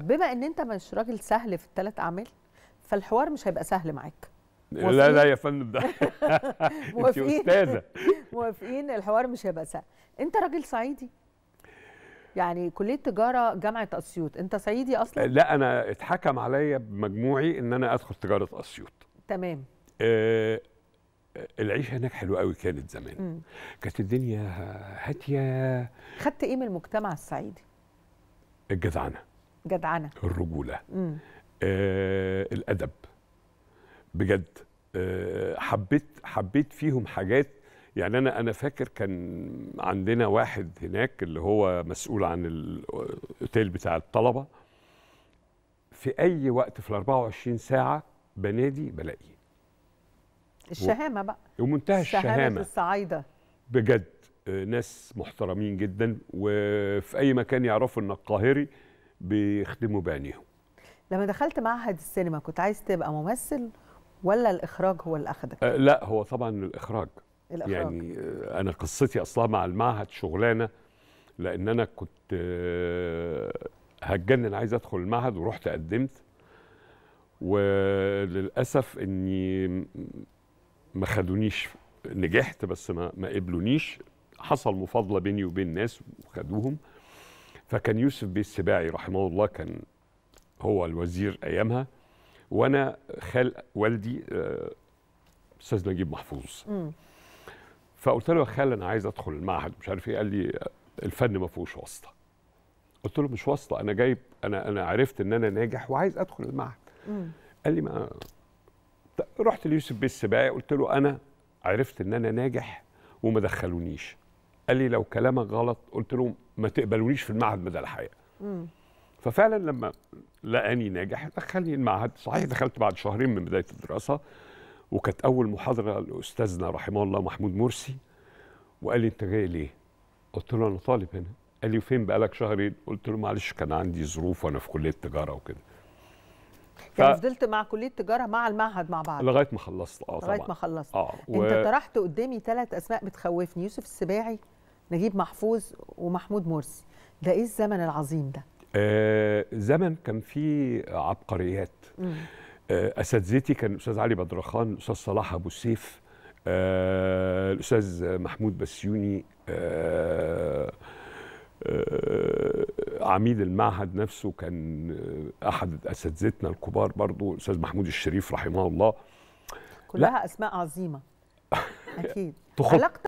بما ان انت مش راجل سهل في الثلاث اعمال فالحوار مش هيبقى سهل معاك لا لا يا فندم ده انت استاذه موافقين الحوار مش هيبقى سهل انت راجل صعيدي يعني كليه تجاره جامعه اسيوط انت صعيدي اصلا لا انا اتحكم عليا بمجموعي ان انا ادخل تجاره اسيوط تمام آه, آه، العيشه هناك حلوه قوي كانت زمان كانت الدنيا هاتيه خدت ايه من المجتمع الصعيدي الجدعنه جدعنه الرجوله آه الادب بجد آه حبيت حبيت فيهم حاجات يعني انا انا فاكر كان عندنا واحد هناك اللي هو مسؤول عن الاوتيل بتاع الطلبه في اي وقت في ال 24 ساعه بنادي بلاقيه الشهامه و... بقى ومنتهى الشهامه شهامه الصعايده بجد آه، ناس محترمين جدا وفي اي مكان يعرفوا ان القاهري بيخدموا بعينيهم لما دخلت معهد السينما كنت عايز تبقى ممثل ولا الاخراج هو اللي اخدك أه لا هو طبعا الاخراج الأخراج. يعني أه، انا قصتي اصلا مع المعهد شغلانه لان انا كنت هتجنن أه، عايز ادخل المعهد ورحت قدمت وللاسف اني ما خدونيش نجحت بس ما ما قبلونيش حصل مفاضله بيني وبين ناس وخدوهم فكان يوسف بيه السباعي رحمه الله كان هو الوزير ايامها وانا خال والدي آه، استاذ نجيب محفوظ فقلت له يا خال انا عايز ادخل المعهد مش عارف ايه قال لي الفن ما فيهوش واسطه قلت له مش واسطه انا جايب انا انا عرفت ان انا ناجح وعايز ادخل المعهد م. قال لي ما رحت ليوسف بيه السباعي قلت له انا عرفت ان انا ناجح وما دخلونيش قال لي لو كلامك غلط قلت له ما تقبلونيش في المعهد مدى الحياه ففعلا لما لقاني ناجح دخلني المعهد صحيح دخلت بعد شهرين من بدايه الدراسه وكانت اول محاضره لاستاذنا رحمه الله محمود مرسي وقال لي انت جاي ليه قلت له انا طالب هنا قال لي فين بقالك شهرين قلت له معلش كان عندي ظروف وانا في كليه تجاره وكده يعني ف... يعني فضلت مع كليه التجاره مع المعهد مع بعض لغايه ما خلصت اه لغايه ما خلصت اه و... انت طرحت قدامي ثلاث اسماء بتخوفني يوسف السباعي نجيب محفوظ ومحمود مرسي ده ايه الزمن العظيم ده آه زمن كان فيه عبقريات آه اساتذتي كان الاستاذ علي بدرخان الاستاذ صلاح ابو سيف آه الاستاذ محمود بسيوني آه آه عميد المعهد نفسه كان احد اساتذتنا الكبار برضو الاستاذ محمود الشريف رحمه الله كلها لا. اسماء عظيمه اكيد